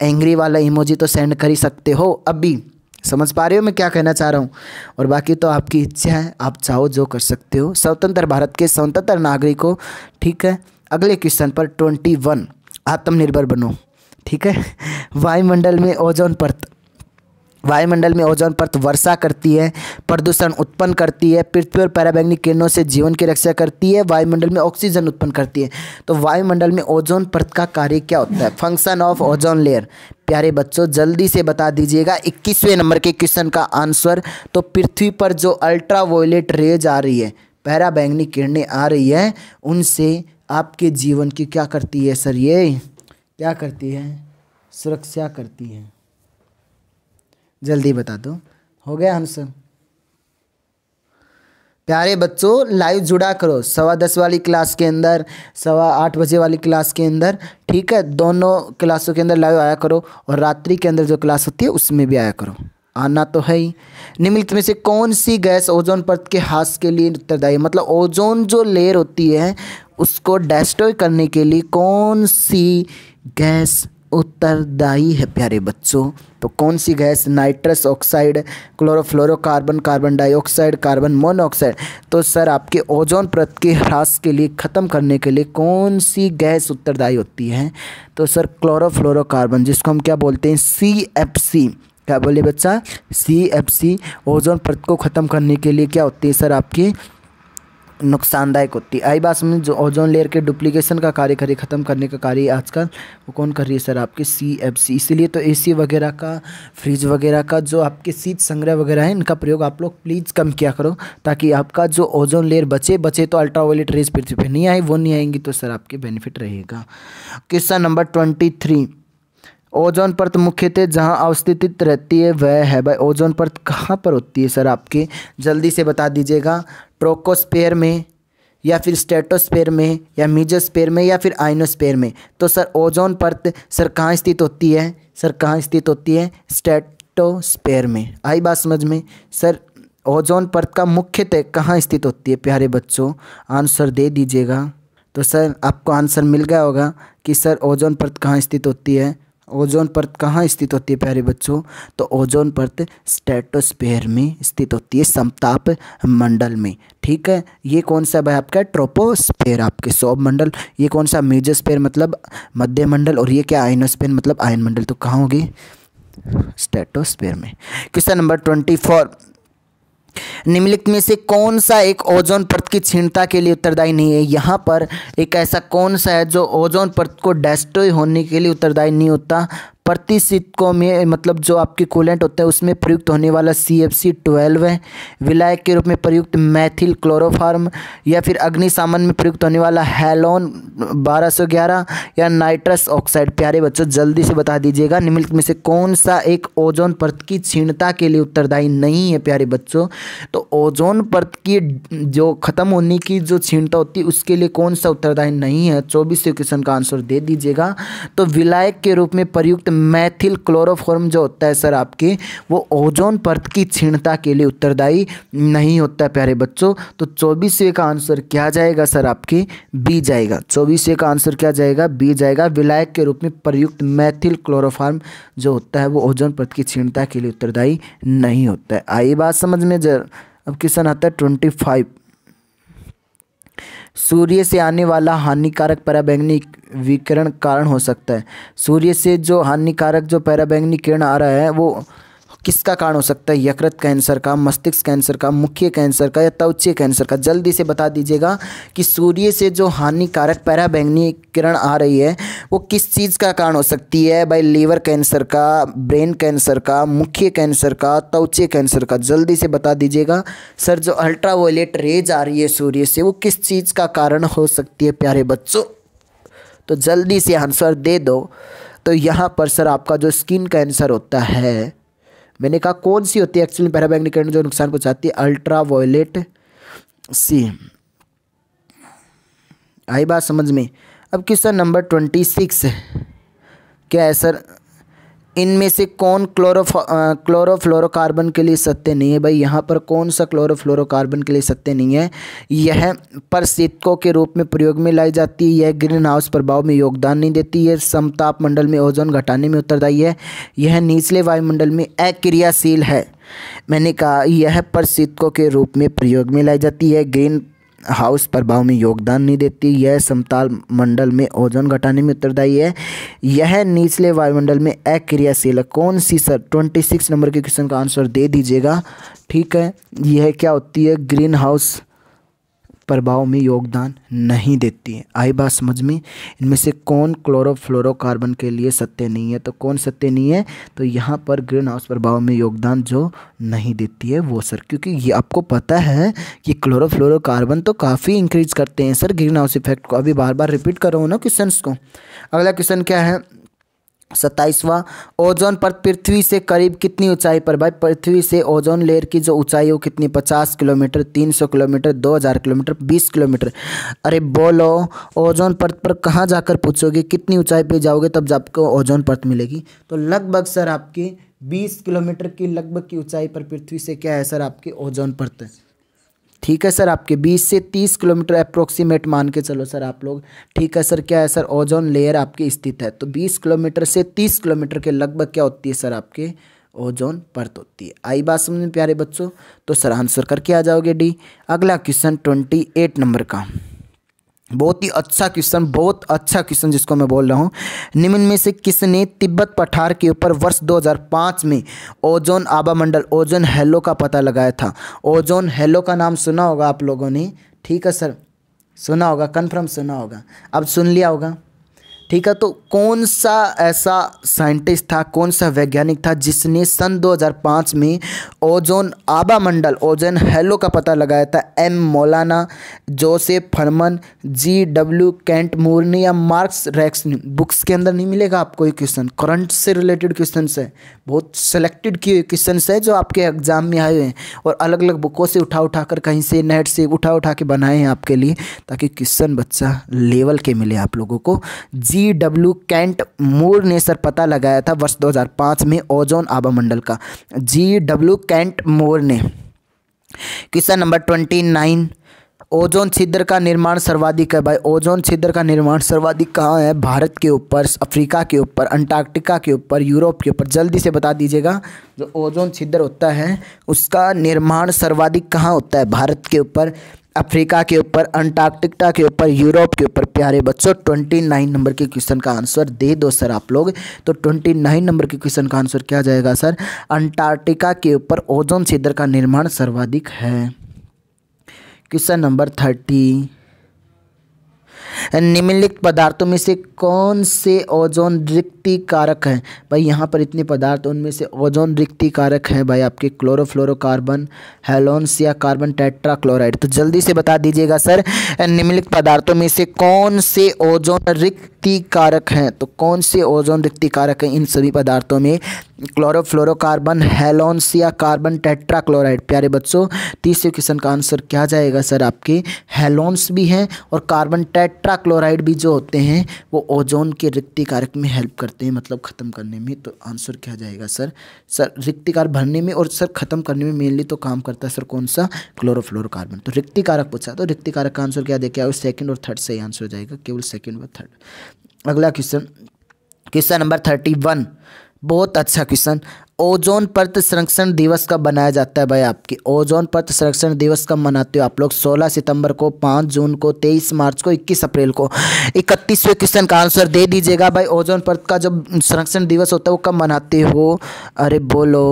एंग्री वाला इमोजी तो सेंड कर ही सकते हो अभी समझ पा रहे हो मैं क्या कहना चाह रहा हूँ और बाकी तो आपकी इच्छा है आप चाहो जो कर सकते हो स्वतंत्र भारत के स्वतंत्र नागरिक हो ठीक है अगले क्वेश्चन पर ट्वेंटी वन आत्मनिर्भर बनो ठीक है वायुमंडल में ओजोन परत वायुमंडल में ओजोन परत वर्षा करती है प्रदूषण उत्पन्न करती है पृथ्वी और पैराबैंगनी किरणों से जीवन की रक्षा करती है वायुमंडल में ऑक्सीजन उत्पन्न करती है तो वायुमंडल में ओजोन परत का कार्य क्या होता है फंक्शन ऑफ ओजोन लेयर प्यारे बच्चों जल्दी से बता दीजिएगा इक्कीसवें नंबर के क्वेश्चन का आंसर तो पृथ्वी पर जो अल्ट्रा वायोलेट रेज आ रही है पैराबैंगनी किरणें आ रही है उनसे आपके जीवन की क्या करती है सर ये क्या करती है सुरक्षा करती है जल्दी बता दो हो गया आंसर प्यारे बच्चों लाइव जुड़ा करो सवा दस वाली क्लास के अंदर सवा आठ बजे वाली क्लास के अंदर ठीक है दोनों क्लासों के अंदर लाइव आया करो और रात्रि के अंदर जो क्लास होती है उसमें भी आया करो आना तो है ही निम्नलिखित में से कौन सी गैस ओजोन परत के हास के लिए उत्तरदायी मतलब ओजोन जो लेयर होती है उसको डेस्ट्रॉय करने के लिए कौन सी गैस उत्तरदायी है प्यारे बच्चों तो कौन सी gas nitrous oxide chlorofluorocarbon carbon dioxide carbon monoxide तो सर आपके ओजोन परत के ह्रास के लिए ख़त्म करने के लिए कौन सी गैस उत्तरदायी होती है तो सर क्लोरोफ्लोरोकार्बन जिसको हम क्या बोलते हैं सी एफ सी क्या बोले बच्चा सी एफ सी ओजोन परत को ख़त्म करने के लिए क्या होती है सर आपकी नुकसानदायक होती है आई बात समझ जो ओजोन लेयर के डुप्लीकेशन का कार्य करिए ख़त्म करने का कार्य आजकल वो कौन कर रही है सर आपकी सी एफ सी इसीलिए तो एसी वगैरह का फ्रिज वगैरह का जो आपके शीत संग्रह वगैरह है इनका प्रयोग आप लोग प्लीज़ कम किया करो ताकि आपका जो ओजोन लेयर बचे बचे तो अल्ट्रा वायलेट रेज पृथ्वी पर नहीं आए वो नहीं आएंगी तो सर आपके बेनिफिट रहेगा question number twenty three ozone परत मुख्यतः जहाँ अवस्थित रहती है वह है भाई ओजोन परत कहाँ पर होती है सर आपके जल्दी से बता दीजिएगा प्रोकोस्पेयर में या फिर स्टेटोस्पेयर में या मीजोस्पेयर में या फिर आइनोस्पेयर में तो सर ओजोन परत सर कहाँ स्थित होती है सर कहाँ स्थित होती है स्टेटोस्पेयर में आई बात समझ में सर ओजोन परत का मुख्यतः कहाँ स्थित होती है प्यारे बच्चों आंसर दे दीजिएगा तो सर आपको आंसर मिल गया होगा कि सर ओजोन परत कहाँ स्थित होती है ओजोन परत कहाँ स्थित होती है प्यारे बच्चों तो ओजोन परत स्टेटोस्पेयर में स्थित होती है समताप मंडल में ठीक है ये कौन सा भाई आपका ट्रोपोस्पेयर आपके सौ मंडल ये कौन सा स्पेयर मतलब मध्य मंडल और ये क्या आयनोस्पेयर मतलब आयन मंडल तो कहाँ होगी स्टेटोस्पेयर में क्वेश्चन नंबर ट्वेंटी फोर निम्नलिखित में से कौन सा एक ओजोन परत की क्षीणता के लिए उत्तरदायी नहीं है यहाँ पर एक ऐसा कौन सा है जो ओजोन परत को डेस्ट्रॉय होने के लिए उत्तरदायी नहीं होता भर्ती में मतलब जो आपके कूलेंट होते हैं उसमें प्रयुक्त होने वाला सी एफ सी ट्वेल्व है विलायक के रूप में प्रयुक्त मैथिल क्लोरोफार्म या फिर अग्निशामन में प्रयुक्त होने वाला हेलोन बारह सौ ग्यारह या नाइट्रस ऑक्साइड प्यारे बच्चों जल्दी से बता दीजिएगा निम्नलिखित में से कौन सा एक ओजोन परत की क्षीणता के लिए उत्तरदायी नहीं है प्यारे बच्चों तो ओजोन परत की जो ख़त्म होने की जो क्षीणता होती है उसके लिए कौन सा उत्तरदायी नहीं है चौबीसवें क्वेश्चन का आंसर दे दीजिएगा तो विलायक के रूप में प्रयुक्त मैथिल क्लोरोफॉर्म जो होता है सर आपके वो ओजोन परत की क्षीणता के लिए उत्तरदायी नहीं होता है प्यारे बच्चों तो चौबीसवें का आंसर क्या जाएगा सर आपके बी जाएगा चौबीसवें का आंसर क्या जाएगा बी जाएगा विलायक के रूप में प्रयुक्त मैथिल क्लोरोफार्म जो होता है वो ओजोन परत की क्षीणता के लिए उत्तरदायी नहीं होता है आई बात समझ में जर अब क्वेश्चन आता है ट्वेंटी फाइव सूर्य से आने वाला हानिकारक पराबैंगनी विकिरण कारण हो सकता है सूर्य से जो हानिकारक जो पराबैंगनी किरण आ रहा है वो किसका कारण हो सकता है यकृत कैंसर का मस्तिष्क कैंसर का मुख्य कैंसर का या त्वचीय कैंसर का जल्दी से बता दीजिएगा कि सूर्य से जो हानिकारक पैराबैंगनी किरण आ रही है वो किस चीज़ का कारण हो सकती है भाई लीवर कैंसर का ब्रेन कैंसर का मुख्य कैंसर का त्वचीय कैंसर का जल्दी से बता दीजिएगा सर जो अल्ट्रावायलेट रेज आ रही है सूर्य से वो किस चीज़ का कारण हो सकती है प्यारे बच्चों तो जल्दी से आंसर दे दो तो यहाँ पर सर आपका जो स्किन कैंसर होता है मैंने कहा कौन सी होती है एक्चुअली पैराबैंगनी किरण जो नुकसान पहुंचाती है अल्ट्रा वायलेट सी आई बात समझ में अब क्वेश्चन नंबर ट्वेंटी सिक्स क्या है सर इनमें से कौन क्लोरो क्लोरोफ्लोरोकार्बन के लिए सत्य नहीं है भाई यहाँ पर कौन सा क्लोरोफ्लोरोकार्बन के लिए सत्य नहीं है यह परसितकों के रूप में प्रयोग में लाई जाती है यह ग्रीन हाउस प्रभाव में योगदान नहीं देती है समताप मंडल में ओजोन घटाने में उत्तरदायी है यह निचले वायुमंडल में अक्रियाशील है मैंने कहा यह परसितकों के रूप में प्रयोग में लाई जाती है ग्रीन हाउस प्रभाव में योगदान नहीं देती यह समताल मंडल में ओजोन घटाने में उत्तरदायी है यह निचले वायुमंडल में अक्रियाशील है कौन सी सर ट्वेंटी सिक्स नंबर के क्वेश्चन का आंसर दे दीजिएगा ठीक है यह क्या होती है ग्रीन हाउस प्रभाव में योगदान नहीं देती हैं आई बात समझ में इनमें से कौन क्लोरोफ्लोरोकार्बन के लिए सत्य नहीं है तो कौन सत्य नहीं है तो यहाँ पर ग्रीन हाउस प्रभाव में योगदान जो नहीं देती है वो सर क्योंकि ये आपको पता है कि क्लोरोफ्लोरोकार्बन तो काफ़ी इंक्रीज करते हैं सर ग्रीन हाउस इफेक्ट को अभी बार बार रिपीट कर रहा हूँ ना क्वेश्चन को अगला क्वेश्चन क्या है सत्ताईसवा ओजोन पर पृथ्वी से करीब कितनी ऊंचाई पर भाई पृथ्वी से ओजोन लेयर की जो ऊंचाई हो कितनी पचास किलोमीटर तीन सौ किलोमीटर दो हज़ार किलोमीटर बीस किलोमीटर अरे बोलो ओजोन परत पर कहाँ जाकर पूछोगे कितनी ऊंचाई पे जाओगे तब आपको ओजोन परत मिलेगी तो लगभग सर आपकी बीस किलोमीटर की लगभग की ऊँचाई पर पृथ्वी से क्या है सर आपकी ओजोन परत ठीक है सर आपके 20 से 30 किलोमीटर अप्रोक्सीमेट मान के चलो सर आप लोग ठीक है सर क्या है सर ओजोन लेयर आपकी स्थित है तो 20 किलोमीटर से 30 किलोमीटर के लगभग क्या होती है सर आपके ओजोन परत होती है आई बात समझ में प्यारे बच्चों तो सर आंसर करके आ जाओगे डी अगला क्वेश्चन ट्वेंटी एट नंबर का बहुत ही अच्छा क्वेश्चन बहुत अच्छा क्वेश्चन जिसको मैं बोल रहा हूँ निम्न में से किसने तिब्बत पठार के ऊपर वर्ष 2005 में ओजोन आबामंडल ओजोन हेलो का पता लगाया था ओजोन हेलो का नाम सुना होगा आप लोगों ने ठीक है सर सुना होगा कन्फर्म सुना होगा अब सुन लिया होगा ठीक है तो कौन सा ऐसा साइंटिस्ट था कौन सा वैज्ञानिक था जिसने सन 2005 में ओजोन आबा मंडल ओजोन हेलो का पता लगाया था M Molina Joseph Farman G W Kent मोरनी या मार्क्स रैक्स बुक्स के अंदर नहीं मिलेगा आपको ये क्वेश्चन करंट से रिलेटेड क्वेश्चन है बहुत सेलेक्टेड किए हुए क्वेश्चन है जो आपके एग्जाम में आए हुए हैं और अलग अलग बुकों से उठा उठा कर कहीं से नेट से उठा उठा के बनाए हैं आपके लिए ताकि क्वेश्चन बच्चा लेवल के मिले आप लोगों को जी सी डब्ल्यू कैंट मूर ने सर पता लगाया था वर्ष 2005 में ओजोन आभा मंडल का जी डब्ल्यू कैंट मोर ने question number twenty nine ozone छिद्र का निर्माण सर्वाधिक है भाई ओजोन छिद्र का निर्माण सर्वाधिक कहाँ है भारत के ऊपर अफ्रीका के ऊपर अंटार्कटिका के ऊपर यूरोप के ऊपर जल्दी से बता दीजिएगा जो ओजोन छिद्र होता है उसका निर्माण सर्वाधिक कहाँ होता है भारत के ऊपर अफ्रीका के ऊपर अंटार्कटिका के ऊपर यूरोप के ऊपर प्यारे बच्चों ट्वेंटी नाइन नंबर के क्वेश्चन का आंसर दे दो सर आप लोग तो ट्वेंटी नाइन नंबर के क्वेश्चन का आंसर क्या जाएगा सर अंटार्कटिका के ऊपर ओजोन छिद्र का निर्माण सर्वाधिक है क्वेश्चन नंबर थर्टी निम्नलिखित पदार्थों में से कौन से ओजोन रिक्ति कारक हैं भाई यहाँ पर इतने पदार्थ उनमें से ओजोन रिक्ति कारक हैं भाई आपके क्लोरोफ्लोरोकार्बन हेलोन्स या कार्बन टेट्राक्लोराइड तो जल्दी से बता दीजिएगा सर निम्नलिखित पदार्थों में से कौन से ओजोन रिक्त रिक्ति कारक हैं तो कौन से ओजोन रिक्ति कारक हैं इन सभी पदार्थों में क्लोरोफ्लोरोकार्बन हेलोन्स या कार्बन टेट्राक्लोराइड प्यारे बच्चों तीसरे क्वेश्चन का आंसर क्या जाएगा सर आपके हेलोन्स भी हैं और कार्बन टेट्राक्लोराइड भी जो होते हैं वो ओजोन के रिक्ति कारक में हेल्प करते हैं मतलब ख़त्म करने में तो आंसर क्या जाएगा सर सर रिक्ति भरने में और सर ख़त्म करने में मेनली तो काम करता है सर कौन सा क्लोरोफ्लोरोकार्बन तो रिक्ति कारक पूछा तो रिक्ति कारक का आंसर क्या देखे और सेकेंड और थर्ड सही आंसर हो जाएगा केवल सेकेंड और थर्ड अगला question question number thirty one बहुत अच्छा क्वेश्चन ओजोन परत संरक्षण दिवस कब बनाया जाता है भाई आपके ओजोन परत संरक्षण दिवस कब मनाते हो आप लोग 16 सितंबर को 5 जून को 23 मार्च को 21 अप्रैल को इकतीसवें क्वेश्चन का आंसर दे दीजिएगा भाई ओजोन परत का जब संरक्षण दिवस होता है वो कब मनाते हो अरे बोलो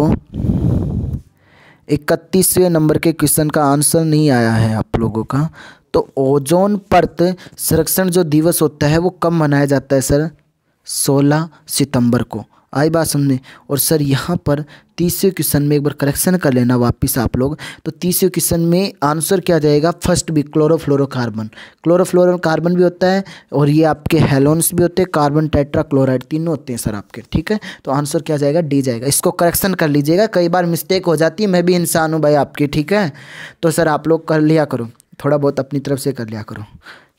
इकतीसवें नंबर के क्वेश्चन का आंसर नहीं आया है आप लोगों का तो ओजोन परत संरक्षण जो दिवस होता है वो कब मनाया जाता है सर 16 सितंबर को आई बात समझे और सर यहाँ पर तीसरे क्वेश्चन में एक बार करेक्शन कर लेना वापस आप लोग तो तीसरे क्वेश्चन में आंसर क्या जाएगा फर्स्ट भी क्लोरोफ्लोरोकार्बन क्लोरोफ्लोरोकार्बन भी होता है और ये आपके हेलोन्स भी होते हैं कार्बन टेट्राक्लोराइड तीनों होते हैं सर आपके ठीक है तो आंसर क्या जाएगा डी जाएगा इसको करेक्शन कर लीजिएगा कई बार मिस्टेक हो जाती है मैं भी इंसान हूँ भाई आपकी ठीक है तो सर आप लोग कर लिया करो थोड़ा बहुत अपनी तरफ से कर लिया करो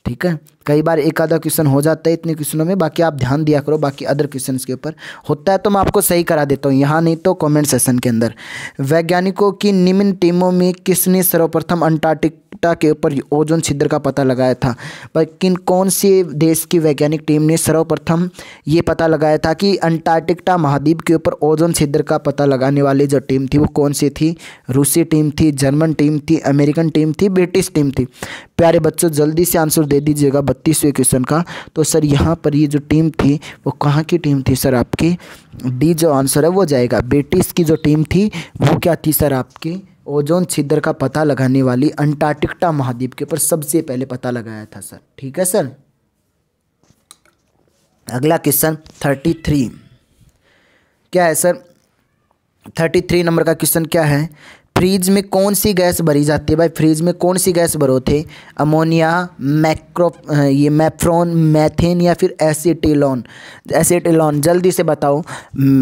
ठीक है कई बार एक आधा क्वेश्चन हो जाता है इतने क्वेश्चनों में बाकी आप ध्यान दिया करो बाकी अदर क्वेश्चन के ऊपर होता है तो मैं आपको सही करा देता हूँ यहाँ नहीं तो कॉमेंट सेशन के अंदर वैज्ञानिकों की निम्न टीमों में किसने सर्वप्रथम अंटार्कटिका के ऊपर ओजोन छिद्र का पता लगाया था लेकिन कौन से देश की वैज्ञानिक टीम ने सर्वप्रथम ये पता लगाया था कि अंटार्कटिका महाद्वीप के ऊपर ओजोन छिद्र का पता लगाने वाली जो टीम थी वो कौन सी थी रूसी टीम थी जर्मन टीम थी अमेरिकन टीम थी ब्रिटिश टीम थी प्यारे बच्चों जल्दी से आंसर दे दीजिएगा बत्तीसवें क्वेश्चन का तो सर यहाँ पर ये जो टीम थी वो कहाँ की टीम थी सर आपकी डी जो आंसर है वो जाएगा ब्रिटिश की जो टीम थी वो क्या थी सर आपकी ओजोन छिद्र का पता लगाने वाली अंटार्कटिका महाद्वीप के ऊपर सबसे पहले पता लगाया था सर ठीक है सर अगला क्वेश्चन थर्टी थ्री क्या है सर थर्टी थ्री नंबर का क्वेश्चन क्या है फ्रीज में कौन सी गैस भरी जाती है भाई फ्रीज में कौन सी गैस भरो थे अमोनिया मैक्रो ये मैफ्रोन मैथेन या फिर एसीटिलोन एसीटिलोन जल्दी से बताओ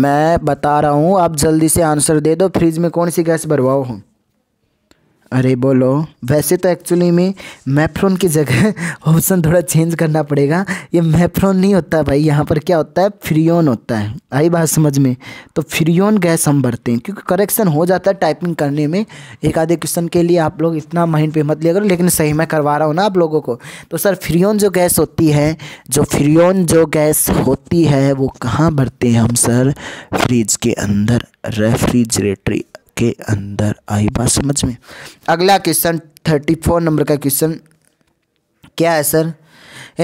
मैं बता रहा हूँ आप जल्दी से आंसर दे दो फ्रीज में कौन सी गैस भरवाओ हूँ अरे बोलो वैसे तो एक्चुअली में मैफ्रोन की जगह ऑप्शन थोड़ा चेंज करना पड़ेगा ये मैफ्रोन नहीं होता भाई यहाँ पर क्या होता है फ्रियोन होता है आई बात समझ में तो फ्रियोन गैस हम भरते हैं क्योंकि करेक्शन हो जाता है टाइपिंग करने में एक आधे क्वेश्चन के लिए आप लोग इतना माइंड पे मत लिया करो लेकिन सही मैं करवा रहा हूँ ना आप लोगों को तो सर फ्रियोन जो गैस होती है जो फ्रियोन जो गैस होती है वो कहाँ भरते हैं हम सर फ्रिज के अंदर रेफ्रिजरेटरी के अंदर आई बात समझ में अगला क्वेश्चन थर्टी फोर नंबर का क्वेश्चन क्या है सर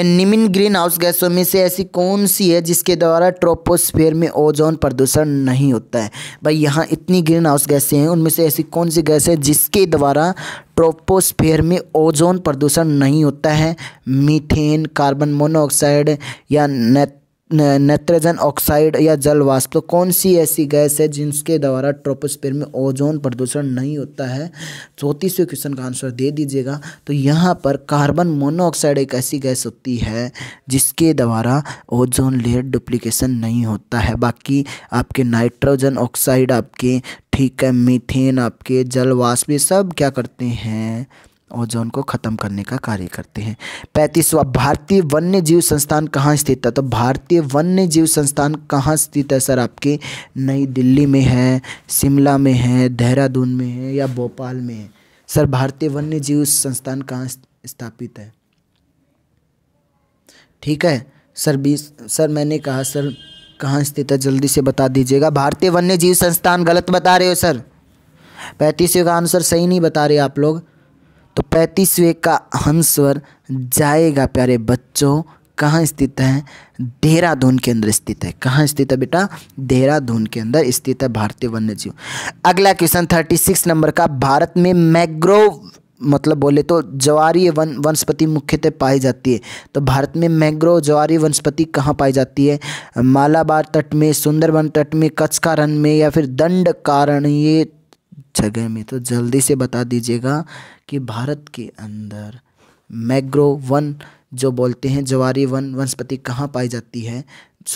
निमिन ग्रीन हाउस गैसों में से ऐसी कौन सी है जिसके द्वारा ट्रोपोस्फेयर में ओजोन प्रदूषण नहीं होता है भाई यहाँ इतनी ग्रीन हाउस गैसें हैं उनमें से ऐसी कौन सी गैस है जिसके द्वारा ट्रोपोस्फेयर में ओजोन प्रदूषण नहीं होता है मीथेन कार्बन मोनोऑक्साइड या नेट नाइट्रोजन ऑक्साइड या जल वाष्प तो कौन सी ऐसी गैस है जिनके द्वारा ट्रोपोस्फेयर में ओजोन प्रदूषण नहीं होता है चौंतीसवें क्वेश्चन का आंसर दे दीजिएगा तो यहाँ पर कार्बन मोनोऑक्साइड एक ऐसी गैस होती है जिसके द्वारा ओजोन लेयर डुप्लीकेशन नहीं होता है बाकी आपके नाइट्रोजन ऑक्साइड आपके ठीक है मीथेन आपके जल वाष्प ये सब क्या करते हैं ओजोन को ख़त्म करने का कार्य करते हैं पैंतीसवा भारतीय वन्य जीव संस्थान कहाँ स्थित है तो भारतीय वन्य जीव संस्थान कहाँ स्थित है सर आपके नई दिल्ली में है शिमला में है देहरादून में है या भोपाल में है सर भारतीय वन्य जीव संस्थान कहाँ स्थापित है ठीक है सर बीस सर मैंने कहा सर कहाँ स्थित है जल्दी से बता दीजिएगा भारतीय वन्य जीव संस्थान गलत बता रहे हो सर पैंतीसवें का आंसर सही नहीं बता रहे आप लोग तो पैंतीसवें का हंसवर जाएगा प्यारे बच्चों कहाँ स्थित है देहरादून के अंदर स्थित है कहाँ स्थित है बेटा देहरादून के अंदर स्थित है भारतीय वन्य जीव अगला क्वेश्चन थर्टी सिक्स नंबर का भारत में मैग्रोव मतलब बोले तो ज्वारीय वन वनस्पति मुख्यतः पाई जाती है तो भारत में मैग्रो ज्वारीय वनस्पति कहाँ पाई जाती है मालाबार तट में सुंदरवन तट में कच्छ का में या फिर दंड कारण ये जगह में तो जल्दी से बता दीजिएगा कि भारत के अंदर मैग्रो वन जो बोलते हैं जवारी वन वनस्पति कहाँ पाई जाती है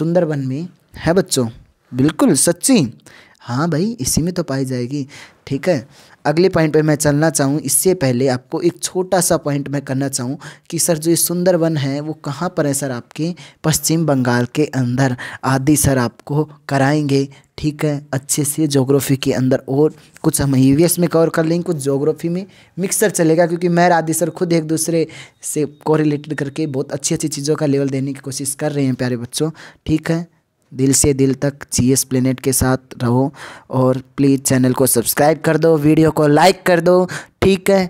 वन में है बच्चों बिल्कुल सच्ची हाँ भाई इसी में तो पाई जाएगी ठीक है अगले पॉइंट पे मैं चलना चाहूँ इससे पहले आपको एक छोटा सा पॉइंट मैं करना चाहूँ कि सर जो ये सुंदर वन है वो कहाँ पर है सर आपके पश्चिम बंगाल के अंदर आदि सर आपको कराएंगे ठीक है अच्छे से जोग्राफी के अंदर और कुछ हम ई में कवर कर लेंगे कुछ जोग्राफी में मिक्सर चलेगा क्योंकि मैं आदि सर खुद एक दूसरे से कोरिलेटेड करके बहुत अच्छी अच्छी चीज़ों का लेवल देने की कोशिश कर रहे हैं प्यारे बच्चों ठीक है दिल से दिल तक जी एस प्लेनेट के साथ रहो और प्लीज़ चैनल को सब्सक्राइब कर दो वीडियो को लाइक कर दो ठीक है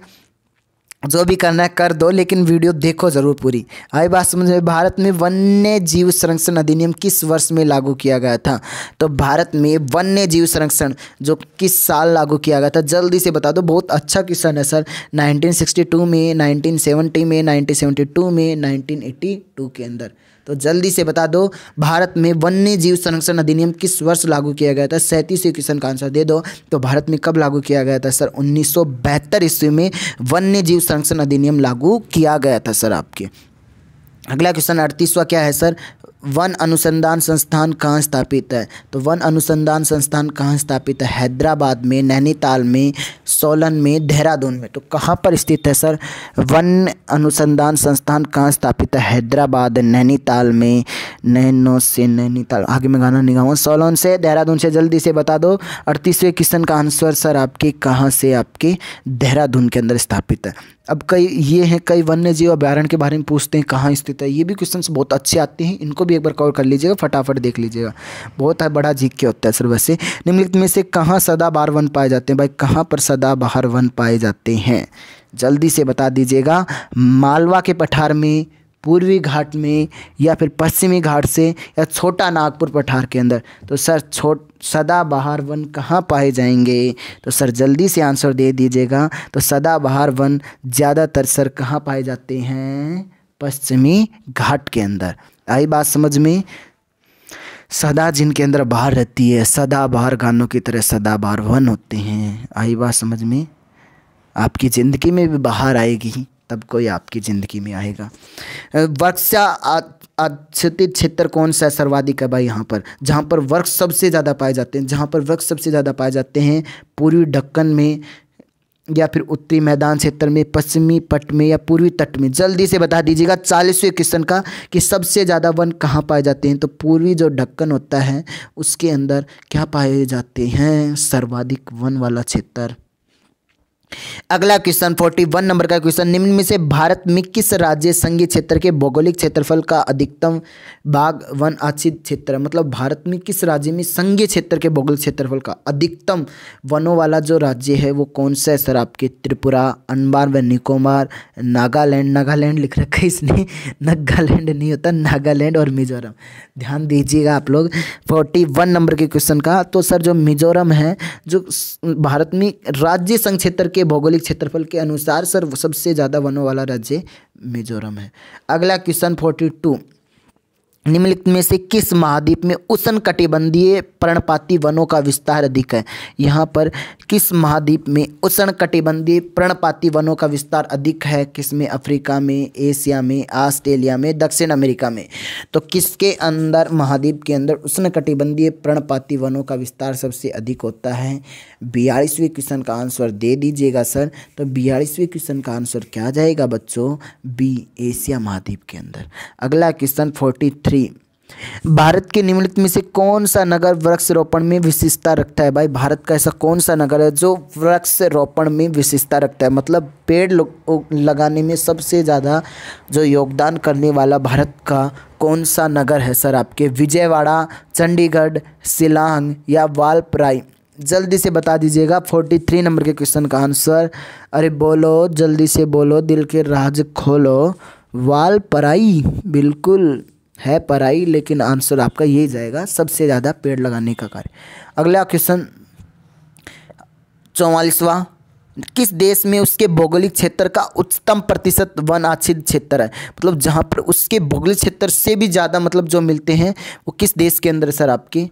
जो भी करना है कर दो लेकिन वीडियो देखो ज़रूर पूरी आई बात समझ में भारत में वन्य जीव संरक्षण अधिनियम किस वर्ष में लागू किया गया था तो भारत में वन्य जीव संरक्षण जो किस साल लागू किया गया था जल्दी से बता दो बहुत अच्छा क्वेश्चन है सर 1962 में 1970 में 1972 में 1982 के अंदर तो जल्दी से बता दो भारत में वन्य जीव संरक्षण अधिनियम किस वर्ष लागू किया गया था सैंतीस क्वेश्चन का आंसर दे दो तो भारत में कब लागू किया गया था सर उन्नीस सौ ईस्वी में वन्य जीव संरक्षण अधिनियम लागू किया गया था सर आपके अगला क्वेश्चन अड़तीसवा क्या है सर वन अनुसंधान संस्थान कहाँ स्थापित है तो वन अनुसंधान संस्थान कहाँ स्थापित है हैदराबाद में नैनीताल में सोलन में देहरादून में तो कहाँ पर स्थित है सर वन अनुसंधान संस्थान कहाँ स्थापित है हैदराबाद नैनीताल में नैनो से नैनीताल आगे मैं गाना नहीं गाऊँगा सोलन से देहरादून से जल्दी से बता दो अड़तीसवें क्वेश्चन का आंसर सर आपके कहाँ से आपके देहरादून के अंदर स्थापित है अब कई ये हैं कई वन्य जीव अभ्यारण्य के बारे में पूछते हैं कहाँ स्थित है ये भी क्वेश्चन बहुत अच्छे आते हैं इनको भी एक बार कवर कर लीजिएगा फटाफट देख लीजिएगा बहुत है बड़ा झीक के होता है सर वैसे निम्नलिखित में से कहाँ सदा बार वन पाए जाते हैं भाई कहाँ पर सदा बाहर वन पाए जाते हैं जल्दी से बता दीजिएगा मालवा के पठार में पूर्वी घाट में या फिर पश्चिमी घाट से या छोटा नागपुर पठार के अंदर तो सर छोट सदाबहार वन कहाँ पाए जाएंगे तो सर जल्दी से आंसर दे दीजिएगा तो सदाबहार वन ज़्यादातर सर कहाँ पाए जाते हैं पश्चिमी घाट के अंदर आई बात समझ में सदा जिनके अंदर बाहर रहती है सदा बाहर गानों की तरह सदा बाहर वन होते हैं आई बात समझ में आपकी ज़िंदगी में भी बाहर आएगी तब कोई आपकी ज़िंदगी में आएगा वर्षा अच्छित क्षेत्र कौन सा है सर्वाधिक है भाई यहाँ पर जहाँ पर वर्ष सबसे ज़्यादा पाए जाते हैं जहाँ पर वर्ष सबसे ज़्यादा पाए जाते हैं पूर्वी ढक्कन में या फिर उत्तरी मैदान क्षेत्र में पश्चिमी पट में या पूर्वी तट में जल्दी से बता दीजिएगा चालीसवें क्वेश्चन का कि सबसे ज़्यादा वन कहाँ पाए जाते हैं तो पूर्वी जो ढक्कन होता है उसके अंदर क्या पाए जाते हैं सर्वाधिक वन वाला क्षेत्र अगला क्वेश्चन फोर्टी वन नंबर का क्वेश्चन निम्न में से भारत में किस राज्य संघीय क्षेत्र के भौगोलिक क्षेत्रफल का अधिकतम भाग वन आच्छित क्षेत्र मतलब भारत में किस राज्य में संघीय क्षेत्र के भौगोलिक क्षेत्रफल का अधिकतम वनों वाला जो राज्य है वो कौन सा है सर आपके त्रिपुरा अनबार व निकोमार नागालैंड नागालैंड लिख रखा है इसने नागालैंड नहीं होता नागालैंड और मिजोरम ध्यान दीजिएगा आप लोग फोर्टी वन नंबर के क्वेश्चन का तो सर जो मिजोरम है जो भारत में राज्य संघ क्षेत्र के भौगोलिक क्षेत्रफल के अनुसार सर सबसे ज़्यादा वनों वाला राज्य मिजोरम है अगला क्वेश्चन फोर्टी टू निम्नलिखित में से किस महाद्वीप में उष्ण कटिबंधीय पर्णपाती वनों का विस्तार अधिक है यहाँ पर किस महाद्वीप में उष्ण कटिबंधीय पर्णपाती वनों का विस्तार अधिक है किस में अफ्रीका में एशिया में ऑस्ट्रेलिया में दक्षिण अमेरिका में तो किसके अंदर महाद्वीप के अंदर उष्ण कटिबंधीय प्रणपाती वनों का विस्तार सबसे अधिक होता है बयालीसवें क्वेश्चन का आंसर दे दीजिएगा सर तो बयालीसवें क्वेश्चन का आंसर क्या जाएगा बच्चों बी एशिया महाद्वीप के अंदर अगला क्वेश्चन फोर्टी थ्री थ्री भारत के निम्नलिखित में से कौन सा नगर वृक्षारोपण में विशेषता रखता है भाई भारत का ऐसा कौन सा नगर है जो वृक्षारोपण में विशेषता रखता है मतलब पेड़ लगाने में सबसे ज़्यादा जो योगदान करने वाला भारत का कौन सा नगर है सर आपके विजयवाड़ा चंडीगढ़ शिलांग या वालपराई जल्दी से बता दीजिएगा फोर्टी थ्री नंबर के क्वेश्चन का आंसर अरे बोलो जल्दी से बोलो दिल के राज खोलो वालपराई बिल्कुल है पराई लेकिन आंसर आपका यही जाएगा सबसे ज़्यादा पेड़ लगाने का कार्य अगला क्वेश्चन चौवालीसवा किस देश में उसके भौगोलिक क्षेत्र का उच्चतम प्रतिशत वन आच्छिद क्षेत्र है मतलब जहाँ पर उसके भौगोलिक क्षेत्र से भी ज़्यादा मतलब जो मिलते हैं वो किस देश के अंदर सर आपके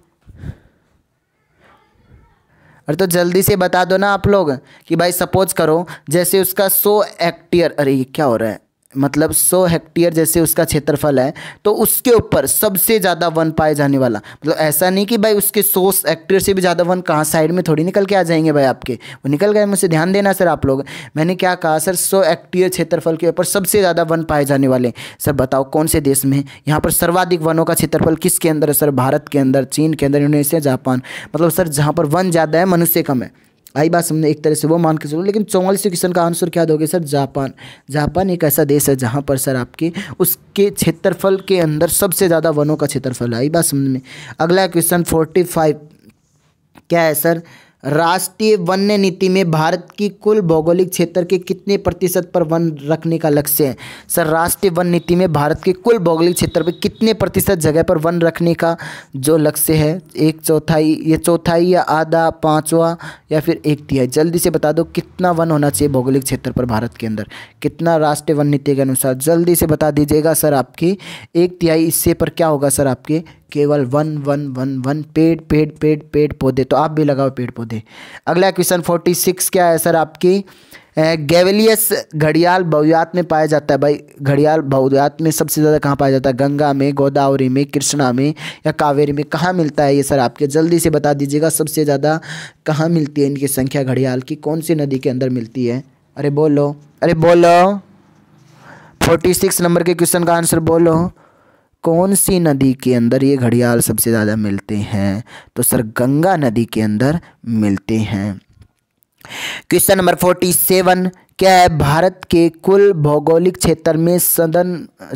अरे तो जल्दी से बता दो ना आप लोग कि भाई सपोज करो जैसे उसका सौ एक्टियर अरे ये क्या हो रहा है मतलब सौ हेक्टेयर जैसे उसका क्षेत्रफल है तो उसके ऊपर सबसे ज़्यादा वन पाए जाने वाला मतलब ऐसा नहीं कि भाई उसके सौ हेक्टेयर से भी ज़्यादा वन कहाँ साइड में थोड़ी निकल के आ जाएंगे भाई आपके वो निकल गए मुझसे ध्यान देना सर आप लोग मैंने क्या कहा सर सौ हेक्टेयर क्षेत्रफल के ऊपर सबसे ज़्यादा वन पाए जाने वाले सर बताओ कौन से देश में यहाँ पर सर्वाधिक वनों का क्षेत्रफल किसके अंदर है सर भारत के अंदर चीन के अंदर इंडोनेशिया जापान मतलब सर जहाँ पर वन ज़्यादा है मनुष्य कम है आई बात समझे एक तरह से वो मान के चलो लेकिन चौवालीस क्वेश्चन का आंसर क्या दोगे सर जापान जापान एक ऐसा देश है जहाँ पर सर आपके उसके क्षेत्रफल के अंदर सबसे ज़्यादा वनों का क्षेत्रफल है आई बात समझ में अगला क्वेश्चन फोर्टी फाइव क्या है सर राष्ट्रीय वन्य नीति में भारत की कुल भौगोलिक क्षेत्र के कितने प्रतिशत पर वन रखने का लक्ष्य है सर राष्ट्रीय वन नीति में भारत के कुल भौगोलिक क्षेत्र पर कितने प्रतिशत जगह पर वन रखने का जो लक्ष्य है एक चौथाई या चौथाई या आधा पाँचवा या फिर एक तिहाई जल्दी से बता दो कितना वन होना चाहिए भौगोलिक क्षेत्र पर भारत के अंदर कितना राष्ट्रीय वन नीति के अनुसार जल्दी से बता दीजिएगा सर आपकी एक तिहाई इससे पर क्या होगा सर आपके केवल वन वन वन वन पेड़ पेड़ पेड़ पेड़ पौधे तो आप भी लगाओ पेड़ पौधे अगला क्वेश्चन फोर्टी सिक्स क्या है सर आपकी गैवलियस घड़ियाल बहुयात में पाया जाता है भाई घड़ियाल बहुयात में सबसे ज़्यादा कहाँ पाया जाता है गंगा में गोदावरी में कृष्णा में या कावेरी में कहाँ मिलता है ये सर आपके जल्दी से बता दीजिएगा सबसे ज़्यादा कहाँ मिलती है इनकी संख्या घड़ियाल की कौन सी नदी के अंदर मिलती है अरे बोलो अरे बोलो फोर्टी सिक्स नंबर के क्वेश्चन का आंसर बोलो कौन सी नदी के अंदर ये घड़ियाल सबसे ज़्यादा मिलते हैं तो सर गंगा नदी के अंदर मिलते हैं क्वेश्चन नंबर फोर्टी सेवन क्या है भारत के कुल भौगोलिक क्षेत्र में सदन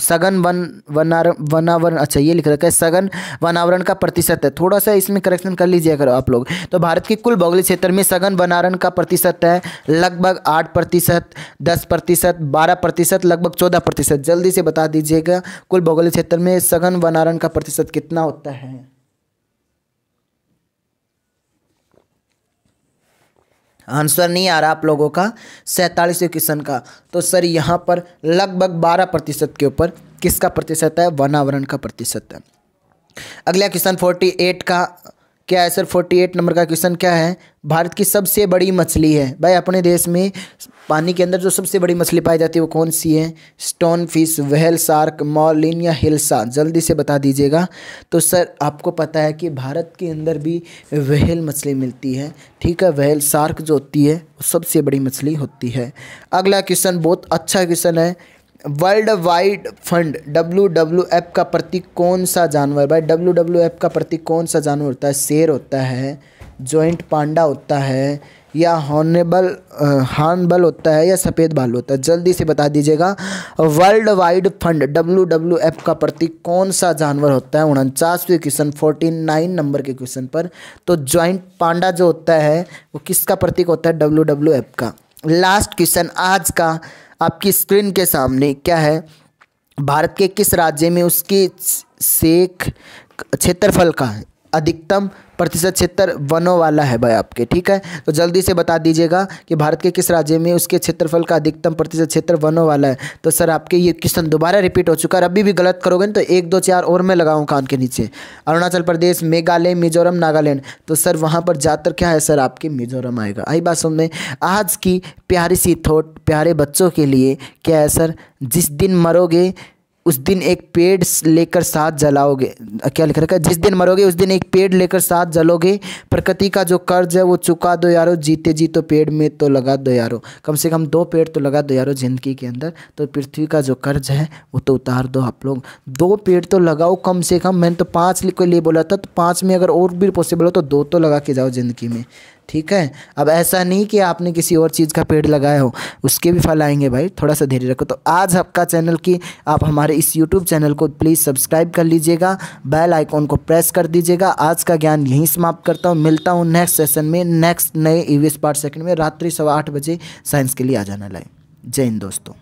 सघन वन वनार वनावरण अच्छा ये लिख रखा है सघन वनावरण का प्रतिशत है थोड़ा सा इसमें करेक्शन कर लीजिए अगर आप लोग तो भारत के कुल भौगोलिक क्षेत्र में सघन वनावरण का प्रतिशत है लगभग आठ प्रतिशत दस प्रतिशत बारह प्रतिशत लगभग चौदह प्रतिशत जल्दी से बता दीजिएगा कुल भौगोलिक क्षेत्र में सघन वनारण का प्रतिशत कितना होता है आंसर नहीं आ रहा आप लोगों का सैंतालीसवें क्वेश्चन का तो सर यहाँ पर लगभग बारह प्रतिशत के ऊपर किसका प्रतिशत है वनावरण का प्रतिशत है अगला क्वेश्चन फोर्टी एट का क्या है सर फोर्टी एट नंबर का क्वेश्चन क्या है भारत की सबसे बड़ी मछली है भाई अपने देश में पानी के अंदर जो सबसे बड़ी मछली पाई जाती है वो कौन सी है स्टोन फिश वहल शार्क मॉलिन या हिल्सा जल्दी से बता दीजिएगा तो सर आपको पता है कि भारत के अंदर भी वहल मछली मिलती है ठीक है वहल शार्क जो होती है वो सबसे बड़ी मछली होती है अगला क्वेश्चन बहुत अच्छा क्वेश्चन है world wide fund W W F का प्रतीक कौन सा जानवर भाई डब्ल्यू डब्ल्यू एफ का प्रतीक कौन सा जानवर होता है शेर होता है जॉइंट पांडा होता है या हॉर्नेबल हॉनबल होता है या सफ़ेद बाल होता है जल्दी से बता दीजिएगा world wide fund W W F का प्रतीक कौन सा जानवर होता है उनचासवें क्वेश्चन फोर्टी नाइन नंबर के क्वेश्चन पर तो जॉइंट पांडा जो होता है वो किसका प्रतीक होता है डब्ल्यू डब्ल्यू एफ का लास्ट क्वेश्चन आज का आपकी स्क्रीन के सामने क्या है भारत के किस राज्य में उसकी शेख क्षेत्रफल का है अधिकतम प्रतिशत क्षेत्र वनों वाला है भाई आपके ठीक है तो जल्दी से बता दीजिएगा कि भारत के किस राज्य में उसके क्षेत्रफल का अधिकतम प्रतिशत क्षेत्र वनों वाला है तो सर आपके ये क्वेश्चन दोबारा रिपीट हो चुका है अभी भी गलत करोगे तो एक दो चार और मैं लगाऊँ कान के नीचे अरुणाचल प्रदेश मेघालय मिजोरम नागालैंड तो सर वहाँ पर ज़्यादातर क्या है सर आपके मिजोरम आएगा आई बात सुन में आज की प्यारी सी थोट प्यारे बच्चों के लिए क्या है सर जिस दिन मरोगे उस दिन एक पेड़ लेकर साथ जलाओगे क्या लिख रखा है जिस दिन मरोगे उस दिन एक पेड़ लेकर साथ जलोगे प्रकृति का जो कर्ज है वो चुका दो यारो जीते जी तो पेड़ में तो लगा दो यारो कम से कम दो पेड़ तो लगा दो यारो ज़िंदगी के अंदर तो पृथ्वी का जो कर्ज है वो तो उतार दो आप लोग दो पेड़ तो लगाओ कम से कम मैंने तो पाँच के लिए बोला था तो पाँच में अगर और भी पॉसिबल हो तो दो तो लगा के जाओ ज़िंदगी में ठीक है अब ऐसा नहीं कि आपने किसी और चीज़ का पेड़ लगाया हो उसके भी फल आएंगे भाई थोड़ा सा धैर्य रखो तो आज आपका चैनल की आप हमारे इस यूट्यूब चैनल को प्लीज़ सब्सक्राइब कर लीजिएगा बेल आइकॉन को प्रेस कर दीजिएगा आज का ज्ञान यहीं समाप्त करता हूँ मिलता हूँ नेक्स्ट सेशन में नेक्स्ट नए ई वी पार्ट सेकंड में रात्रि सवा आठ बजे साइंस के लिए आ जाना लाइव जय हिंद दोस्तों